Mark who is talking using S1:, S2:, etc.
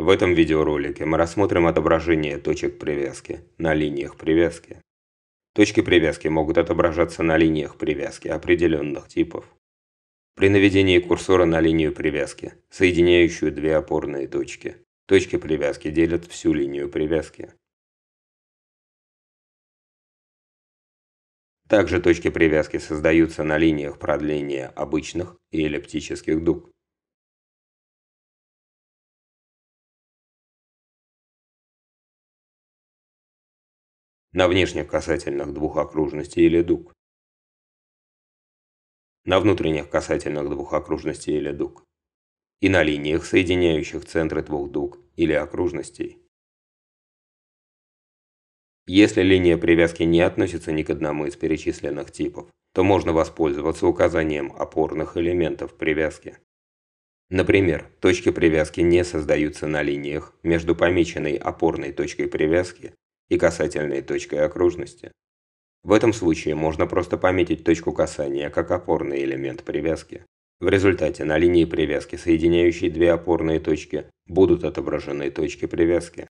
S1: В этом видеоролике мы рассмотрим отображение точек привязки на линиях привязки. Точки привязки могут
S2: отображаться на линиях привязки определенных типов. При наведении курсора на
S1: линию привязки, соединяющую две опорные точки, точки привязки делят всю линию привязки. Также точки привязки создаются на линиях продления обычных и эллиптических дуг. на внешних касательных двух окружностей или дуг. На внутренних касательных двух окружностей или
S2: дуг. И на линиях, соединяющих центры двух дуг или окружностей. Если линия привязки не относится ни к одному из перечисленных типов, то можно воспользоваться указанием опорных элементов привязки. Например, точки привязки не создаются на линиях между помеченной опорной точкой привязки и касательной точкой окружности. В этом случае можно просто пометить точку касания как опорный элемент привязки. В результате на линии привязки, соединяющей две опорные точки, будут отображены точки привязки.